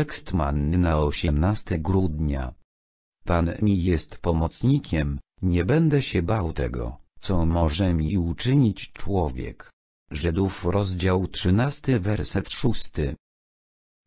Tekst manny na 18 grudnia. Pan mi jest pomocnikiem, nie będę się bał tego, co może mi uczynić człowiek. Żydów rozdział 13 werset 6.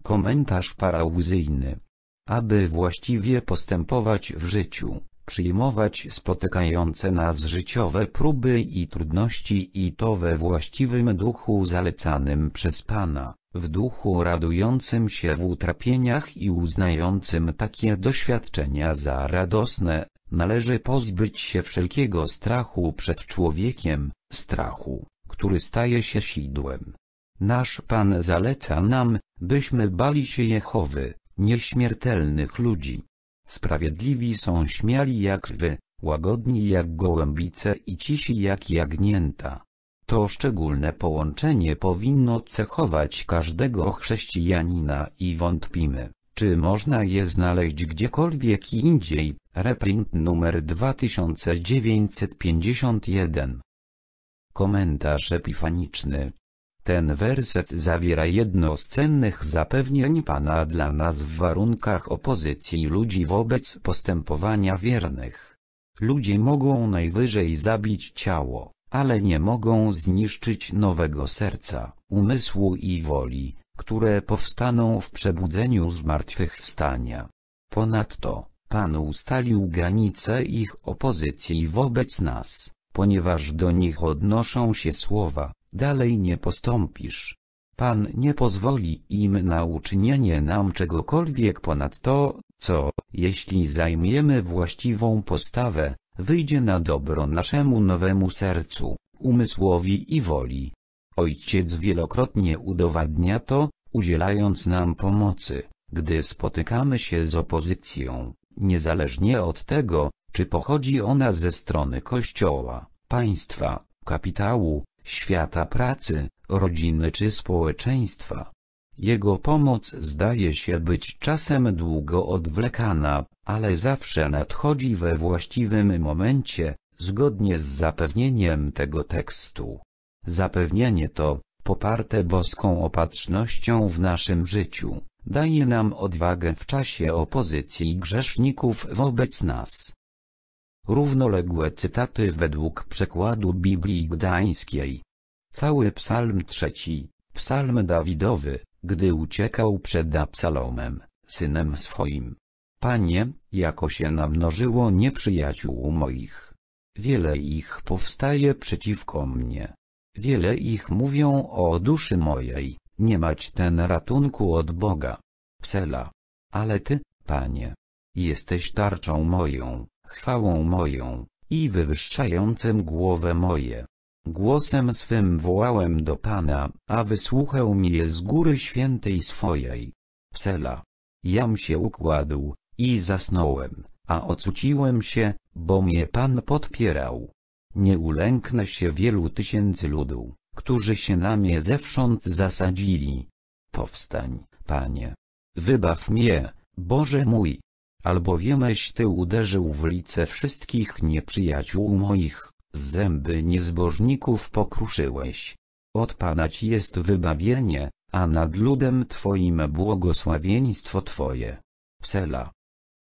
Komentarz parauzyjny. Aby właściwie postępować w życiu, przyjmować spotykające nas życiowe próby i trudności i to we właściwym duchu zalecanym przez Pana, w duchu radującym się w utrapieniach i uznającym takie doświadczenia za radosne, należy pozbyć się wszelkiego strachu przed człowiekiem, strachu, który staje się sidłem. Nasz Pan zaleca nam, byśmy bali się Jehowy, nieśmiertelnych ludzi. Sprawiedliwi są śmiali jak wy, łagodni jak gołębice i cisi jak jagnięta. To szczególne połączenie powinno cechować każdego chrześcijanina i wątpimy, czy można je znaleźć gdziekolwiek indziej. Reprint numer 2951 Komentarz epifaniczny ten werset zawiera jedno z cennych zapewnień Pana dla nas w warunkach opozycji ludzi wobec postępowania wiernych. Ludzie mogą najwyżej zabić ciało, ale nie mogą zniszczyć nowego serca, umysłu i woli, które powstaną w przebudzeniu zmartwychwstania. Ponadto, Pan ustalił granice ich opozycji wobec nas, ponieważ do nich odnoszą się słowa, dalej nie postąpisz. Pan nie pozwoli im na uczynienie nam czegokolwiek ponad to, co, jeśli zajmiemy właściwą postawę, wyjdzie na dobro naszemu nowemu sercu, umysłowi i woli. Ojciec wielokrotnie udowadnia to, udzielając nam pomocy, gdy spotykamy się z opozycją, niezależnie od tego, czy pochodzi ona ze strony kościoła, państwa, kapitału, świata pracy, rodziny czy społeczeństwa. Jego pomoc zdaje się być czasem długo odwlekana, ale zawsze nadchodzi we właściwym momencie, zgodnie z zapewnieniem tego tekstu. Zapewnienie to, poparte boską opatrznością w naszym życiu, daje nam odwagę w czasie opozycji grzeszników wobec nas. Równoległe cytaty według przekładu Biblii Gdańskiej. Cały psalm trzeci, psalm Dawidowy, gdy uciekał przed Absalomem, synem swoim. Panie, jako się namnożyło nieprzyjaciół moich. Wiele ich powstaje przeciwko mnie. Wiele ich mówią o duszy mojej, nie mać ten ratunku od Boga. Sela. Ale Ty, Panie, jesteś tarczą moją, chwałą moją, i wywyższającym głowę moje. Głosem swym wołałem do Pana, a wysłuchał mnie z góry świętej swojej. Psela. Jam się układł, i zasnąłem, a ocuciłem się, bo mnie Pan podpierał. Nie ulęknę się wielu tysięcy ludu, którzy się na mnie zewsząd zasadzili. Powstań, Panie. Wybaw mnie, Boże mój. Albowiemeś Ty uderzył w lice wszystkich nieprzyjaciół moich. Zęby niezbożników pokruszyłeś. Od Pana ci jest wybawienie, a nad ludem Twoim błogosławieństwo Twoje. Psela.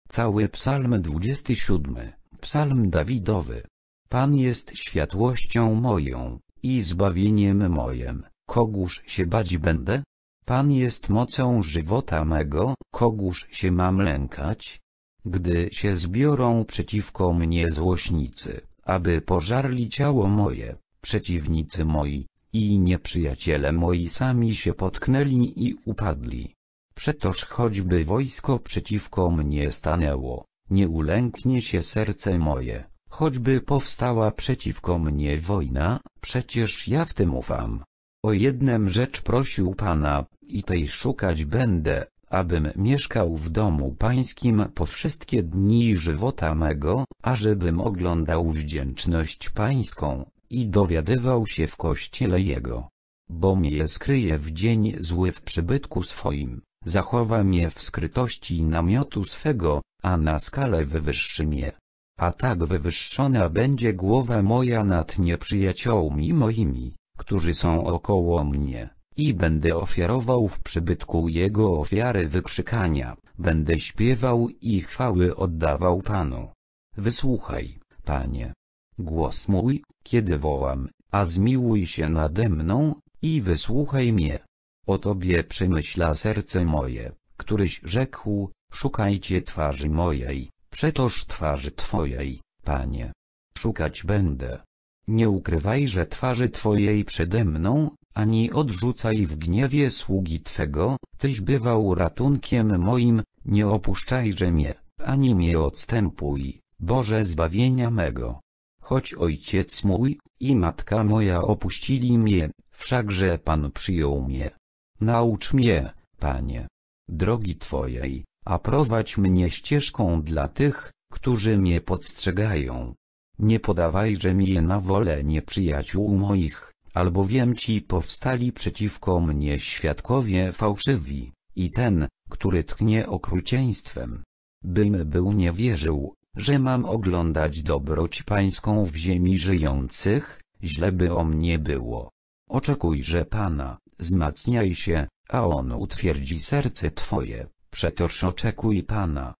Cały psalm 27, psalm Dawidowy. Pan jest światłością moją, i zbawieniem mojem, kogóż się bać będę? Pan jest mocą żywota mego, kogóż się mam lękać? Gdy się zbiorą przeciwko mnie złośnicy aby pożarli ciało moje, przeciwnicy moi, i nieprzyjaciele moi sami się potknęli i upadli. Przetoż choćby wojsko przeciwko mnie stanęło, nie ulęknie się serce moje, choćby powstała przeciwko mnie wojna, przecież ja w tym ufam. O jednem rzecz prosił Pana, i tej szukać będę, abym mieszkał w domu pańskim po wszystkie dni żywota mego, ażebym oglądał wdzięczność pańską, i dowiadywał się w kościele jego. Bo mnie skryje w dzień zły w przybytku swoim, zachowa mnie w skrytości namiotu swego, a na skale wywyższy mnie. A tak wywyższona będzie głowa moja nad nieprzyjaciółmi moimi, którzy są około mnie. I będę ofiarował w przybytku jego ofiary wykrzykania, będę śpiewał i chwały oddawał Panu. Wysłuchaj, Panie. Głos mój, kiedy wołam, a zmiłuj się nade mną, i wysłuchaj mnie. O Tobie przemyśla serce moje, któryś rzekł, szukajcie twarzy mojej, przetoż twarzy Twojej, Panie. Szukać będę. Nie ukrywaj, że twarzy Twojej przede mną, ani odrzucaj w gniewie sługi Twego, Tyś bywał ratunkiem moim, nie opuszczajże mnie, ani mnie odstępuj, Boże zbawienia mego. Choć ojciec mój i matka moja opuścili mnie, wszakże Pan przyjął mnie. Naucz mnie, Panie, drogi Twojej, a prowadź mnie ścieżką dla tych, którzy mnie podstrzegają. Nie podawajże mię na wolę nieprzyjaciół moich, albowiem ci powstali przeciwko mnie świadkowie fałszywi, i ten, który tknie okrucieństwem. Bym był nie wierzył, że mam oglądać dobroć pańską w ziemi żyjących, źle by o mnie było. Oczekuj, że Pana, zmacniaj się, a On utwierdzi serce Twoje, przetoż oczekuj Pana.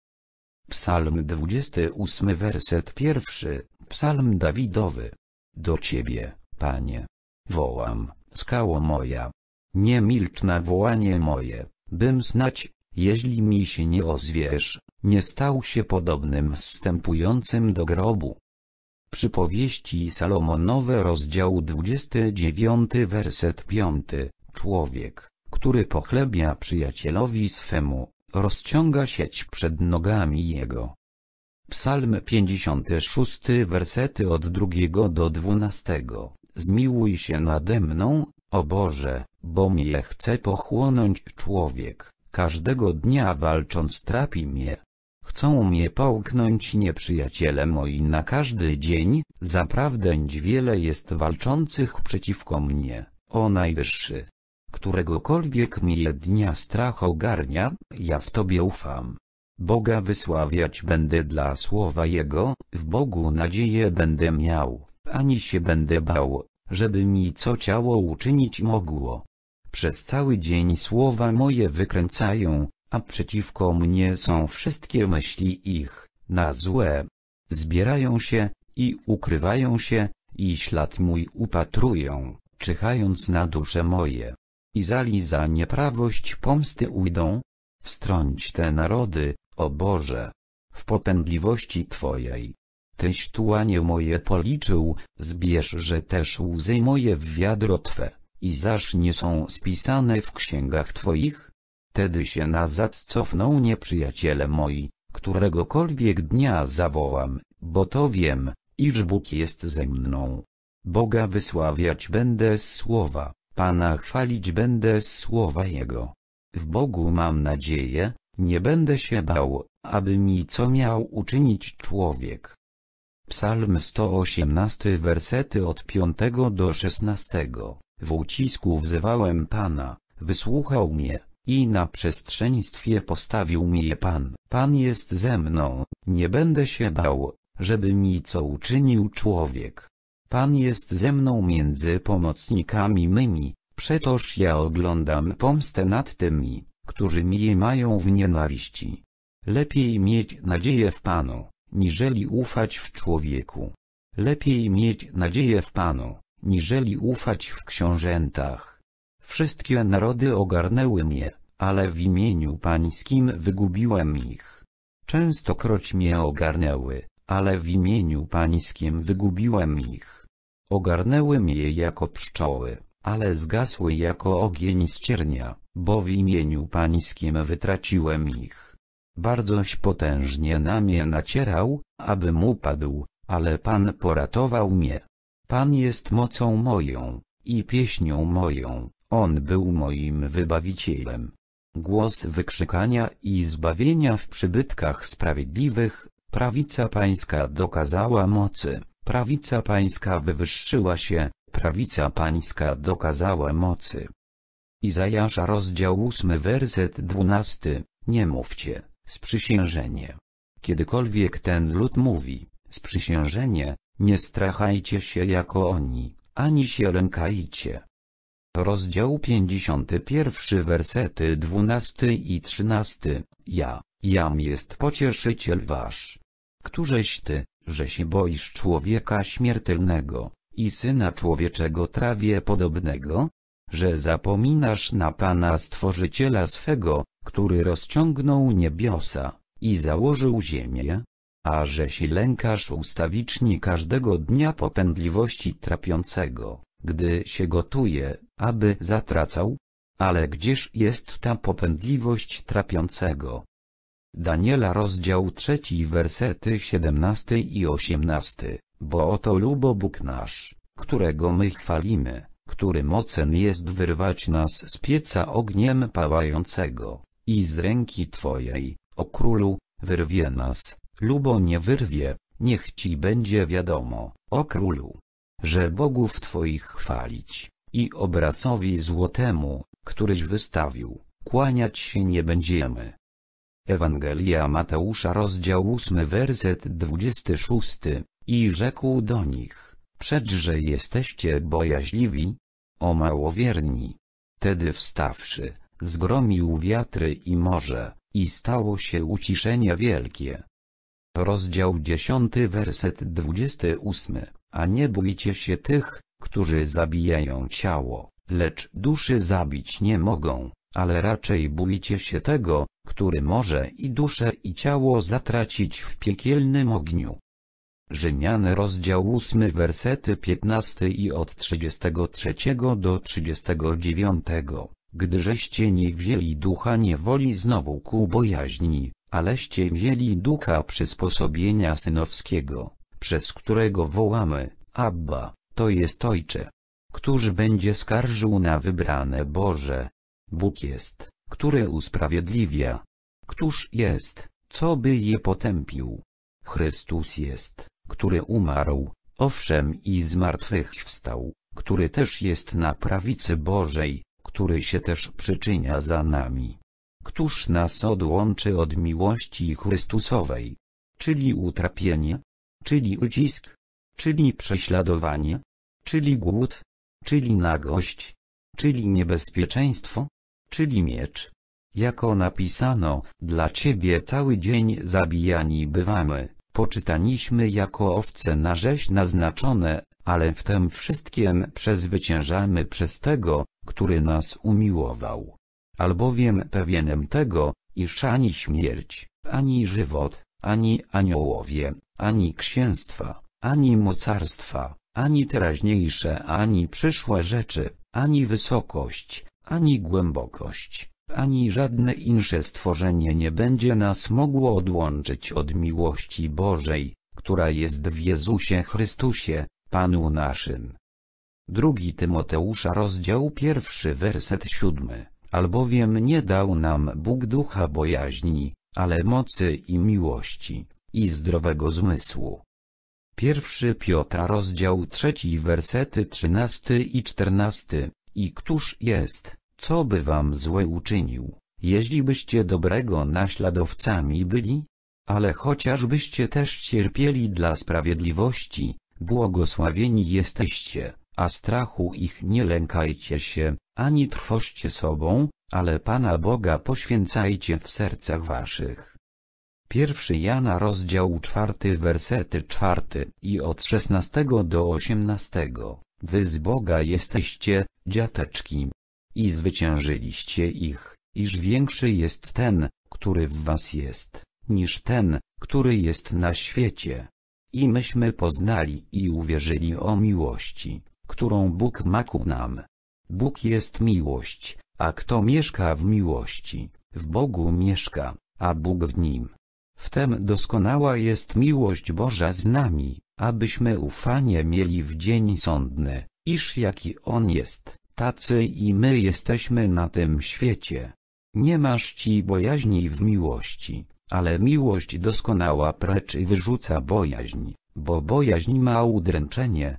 Psalm 28 werset pierwszy, Psalm Dawidowy. Do Ciebie, Panie, Wołam, skało moja. Nie milcz na wołanie moje, bym znać, jeśli mi się nie ozwiesz, nie stał się podobnym wstępującym do grobu. Przypowieści Salomonowe rozdział 29 werset 5 Człowiek, który pochlebia przyjacielowi swemu, rozciąga sieć przed nogami jego. Psalm 56 wersety od 2 do 12 zmiłuj się nade mną, o Boże, bo mnie chce pochłonąć człowiek, każdego dnia walcząc trapi mnie. Chcą mnie połknąć nieprzyjaciele moi na każdy dzień, zaprawdę wiele jest walczących przeciwko mnie, o Najwyższy. Któregokolwiek mnie dnia strach ogarnia, ja w Tobie ufam. Boga wysławiać będę dla słowa Jego, w Bogu nadzieję będę miał ani się będę bał, żeby mi co ciało uczynić mogło. Przez cały dzień słowa moje wykręcają, a przeciwko mnie są wszystkie myśli ich, na złe. Zbierają się, i ukrywają się, i ślad mój upatrują, czyhając na dusze moje. I zali za nieprawość pomsty ujdą? Wstrąć te narody, o Boże! W popędliwości Twojej tyś tułanie moje policzył, zbierz że też łzy moje w wiadro Twe, i zaż nie są spisane w księgach Twoich? Tedy się nazad cofną nieprzyjaciele moi, któregokolwiek dnia zawołam, bo to wiem, iż Bóg jest ze mną. Boga wysławiać będę z słowa, Pana chwalić będę z słowa Jego. W Bogu mam nadzieję, nie będę się bał, aby mi co miał uczynić człowiek. Psalm 118 wersety od 5 do 16. W ucisku wzywałem Pana, wysłuchał mnie, i na przestrzeństwie postawił mnie Pan. Pan jest ze mną, nie będę się bał, żeby mi co uczynił człowiek. Pan jest ze mną między pomocnikami mymi, przetoż ja oglądam pomstę nad tymi, którzy mnie mają w nienawiści. Lepiej mieć nadzieję w Panu, niżeli ufać w człowieku. Lepiej mieć nadzieję w Panu, niżeli ufać w książętach. Wszystkie narody ogarnęły mnie, ale w imieniu Pańskim wygubiłem ich. Częstokroć mnie ogarnęły, ale w imieniu Pańskim wygubiłem ich. Ogarnęły mnie jako pszczoły, ale zgasły jako ogień z ciernia, bo w imieniu Pańskim wytraciłem ich. Bardzoś potężnie na mnie nacierał, abym upadł, ale Pan poratował mnie. Pan jest mocą moją, i pieśnią moją, On był moim wybawicielem. Głos wykrzykania i zbawienia w przybytkach sprawiedliwych, prawica pańska dokazała mocy, prawica pańska wywyższyła się, prawica pańska dokazała mocy. Izajasza rozdział 8 werset 12, nie mówcie Sprzysiężenie. Kiedykolwiek ten lud mówi, sprzysiężenie, nie strachajcie się jako oni, ani się lękajcie. Rozdział 51 wersety 12 i 13 Ja, jam jest pocieszyciel wasz. Któżeś ty, że się boisz człowieka śmiertelnego, i syna człowieczego trawie podobnego? Że zapominasz na Pana Stworzyciela swego, który rozciągnął niebiosa i założył ziemię, a się lękasz ustawicznie każdego dnia popędliwości trapiącego, gdy się gotuje, aby zatracał? Ale gdzież jest ta popędliwość trapiącego? Daniela rozdział 3 wersety 17 i 18, bo oto lubo Bóg nasz, którego my chwalimy, który mocen jest wyrwać nas z pieca ogniem pałającego i z ręki Twojej, o królu, wyrwie nas, lubo nie wyrwie, niech Ci będzie wiadomo, o królu, że bogów Twoich chwalić, i obrazowi złotemu, któryś wystawił, kłaniać się nie będziemy. Ewangelia Mateusza rozdział 8 werset 26, i rzekł do nich, przedże jesteście bojaźliwi, o małowierni. Tedy wstawszy, zgromił wiatry i morze, i stało się uciszenie wielkie. Rozdział 10 werset 28 A nie bójcie się tych, którzy zabijają ciało, lecz duszy zabić nie mogą, ale raczej bójcie się tego, który może i duszę i ciało zatracić w piekielnym ogniu. Rzymian rozdział 8 wersety 15 i od 33 do 39 Gdyżeście nie wzięli ducha niewoli znowu ku bojaźni, aleście wzięli ducha przysposobienia synowskiego, przez którego wołamy, Abba, to jest Ojcze. Któż będzie skarżył na wybrane Boże? Bóg jest, który usprawiedliwia. Któż jest, co by je potępił? Chrystus jest, który umarł, owszem i zmartwychwstał, który też jest na prawicy Bożej, który się też przyczynia za nami. Któż nas odłączy od miłości Chrystusowej? Czyli utrapienie? Czyli ucisk? Czyli prześladowanie? Czyli głód? Czyli nagość? Czyli niebezpieczeństwo? Czyli miecz? Jako napisano, dla Ciebie cały dzień zabijani bywamy, poczytaliśmy jako owce na rzeź naznaczone, ale w tym wszystkim przezwyciężamy przez Tego, który nas umiłował. Albowiem pewienem tego, iż ani śmierć, ani żywot, ani aniołowie, ani księstwa, ani mocarstwa, ani teraźniejsze, ani przyszłe rzeczy, ani wysokość, ani głębokość, ani żadne insze stworzenie nie będzie nas mogło odłączyć od miłości Bożej, która jest w Jezusie Chrystusie, Panu naszym. Drugi Tymoteusza rozdział pierwszy werset siódmy, albowiem nie dał nam Bóg ducha bojaźni, ale mocy i miłości, i zdrowego zmysłu. Pierwszy Piotra rozdział trzeci wersety trzynasty i czternasty, i któż jest, co by wam złe uczynił, jeśli byście dobrego naśladowcami byli? Ale chociażbyście też cierpieli dla sprawiedliwości, błogosławieni jesteście a strachu ich nie lękajcie się, ani trwożcie sobą, ale Pana Boga poświęcajcie w sercach waszych. Pierwszy Jana rozdział czwarty wersety czwarty i od szesnastego do osiemnastego, wy z Boga jesteście, dziateczki. I zwyciężyliście ich, iż większy jest ten, który w was jest, niż ten, który jest na świecie. I myśmy poznali i uwierzyli o miłości, którą Bóg ma ku nam. Bóg jest miłość, a kto mieszka w miłości, w Bogu mieszka, a Bóg w nim. Wtem doskonała jest miłość Boża z nami, abyśmy ufanie mieli w dzień sądny, iż jaki On jest, tacy i my jesteśmy na tym świecie. Nie masz ci bojaźni w miłości, ale miłość doskonała precz wyrzuca bojaźń, bo bojaźń ma udręczenie,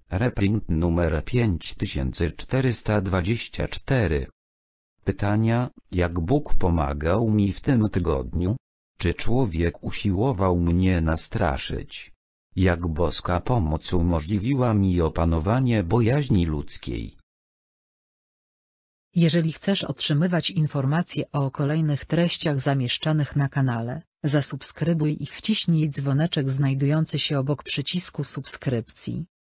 Reprint numer 5424. Pytania, jak Bóg pomagał mi w tym tygodniu? Czy człowiek usiłował mnie nastraszyć? Jak boska pomoc umożliwiła mi opanowanie bojaźni ludzkiej? Jeżeli chcesz otrzymywać informacje o kolejnych treściach zamieszczanych na kanale, zasubskrybuj i wciśnij dzwoneczek znajdujący się obok przycisku subskrypcji.